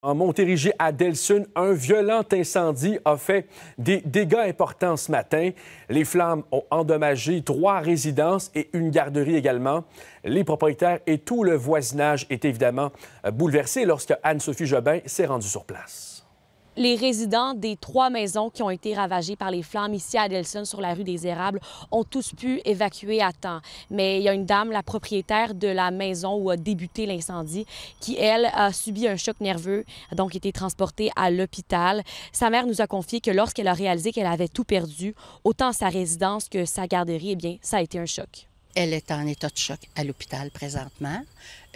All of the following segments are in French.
En Montérégie, à Delsun, un violent incendie a fait des dégâts importants ce matin. Les flammes ont endommagé trois résidences et une garderie également. Les propriétaires et tout le voisinage est évidemment bouleversé lorsque Anne-Sophie Jobin s'est rendue sur place les résidents des trois maisons qui ont été ravagées par les flammes ici à Adelson sur la rue des Érables ont tous pu évacuer à temps. Mais il y a une dame, la propriétaire de la maison où a débuté l'incendie, qui, elle, a subi un choc nerveux, a donc été transportée à l'hôpital. Sa mère nous a confié que lorsqu'elle a réalisé qu'elle avait tout perdu, autant sa résidence que sa garderie, eh bien, ça a été un choc. Elle est en état de choc à l'hôpital présentement.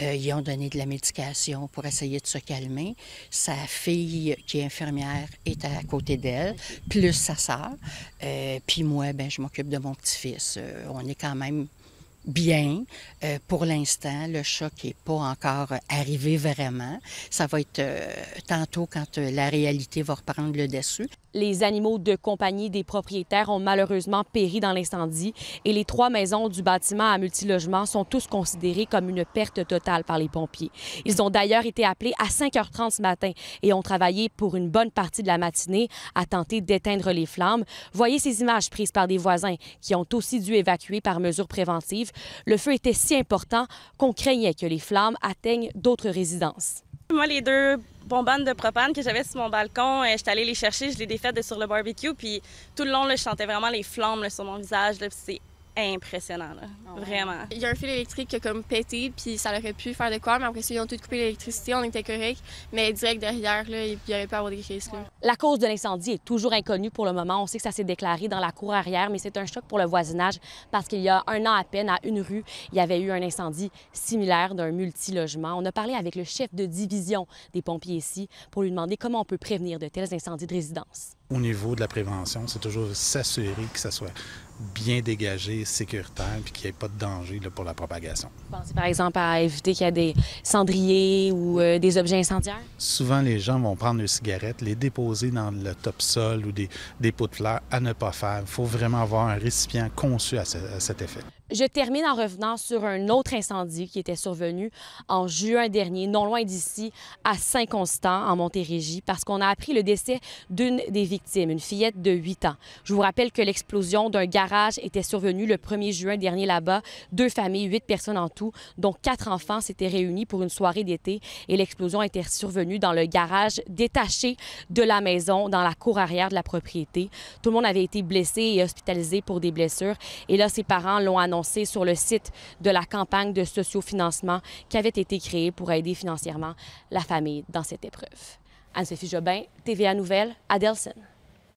Euh, ils ont donné de la médication pour essayer de se calmer. Sa fille, qui est infirmière, est à côté d'elle, plus sa sœur. Euh, puis moi, ben, je m'occupe de mon petit-fils. Euh, on est quand même bien euh, pour l'instant. Le choc n'est pas encore arrivé vraiment. Ça va être euh, tantôt quand euh, la réalité va reprendre le dessus. Les animaux de compagnie des propriétaires ont malheureusement péri dans l'incendie et les trois maisons du bâtiment à multilogement sont tous considérées comme une perte totale par les pompiers. Ils ont d'ailleurs été appelés à 5h30 ce matin et ont travaillé pour une bonne partie de la matinée à tenter d'éteindre les flammes. Voyez ces images prises par des voisins qui ont aussi dû évacuer par mesure préventive le feu était si important qu'on craignait que les flammes atteignent d'autres résidences. Moi, les deux bombes de propane que j'avais sur mon balcon, euh, je suis allée les chercher, je les défaites sur le barbecue, puis tout le long, là, je sentais vraiment les flammes sur mon visage. C'est impressionnant, là. Ah Vraiment. Il y a un fil électrique qui a comme pété, puis ça aurait pu faire de quoi, mais après ils ont tout coupé l'électricité, on était correct, mais direct derrière, là, il n'y aurait pas avoir des risques. La cause de l'incendie est toujours inconnue pour le moment. On sait que ça s'est déclaré dans la cour arrière, mais c'est un choc pour le voisinage parce qu'il y a un an à peine, à une rue, il y avait eu un incendie similaire d'un multilogement. On a parlé avec le chef de division des pompiers ici pour lui demander comment on peut prévenir de tels incendies de résidence. Au niveau de la prévention, c'est toujours s'assurer que ça soit bien dégagé, sécuritaire puis qu'il n'y ait pas de danger pour la propagation. Pensez par exemple à éviter qu'il y ait des cendriers ou euh, des objets incendiaires? Souvent, les gens vont prendre une cigarette, les déposer dans le top-sol ou des, pots de fleurs à ne pas faire. Il faut vraiment avoir un récipient conçu à cet effet. Je termine en revenant sur un autre incendie qui était survenu en juin dernier, non loin d'ici, à Saint-Constant, en Montérégie, parce qu'on a appris le décès d'une des victimes, une fillette de 8 ans. Je vous rappelle que l'explosion d'un garage était survenue le 1er juin dernier là-bas. Deux familles, huit personnes en tout, dont quatre enfants s'étaient réunis pour une soirée d'été et l'explosion était survenue dans le garage détaché de la maison, dans la cour arrière de la propriété. Tout le monde avait été blessé et hospitalisé pour des blessures. Et là, ses parents l'ont annoncé sur le site de la campagne de sociofinancement qui avait été créée pour aider financièrement la famille dans cette épreuve. Anne-Sophie Jobin, TVA Nouvelle, Adelson.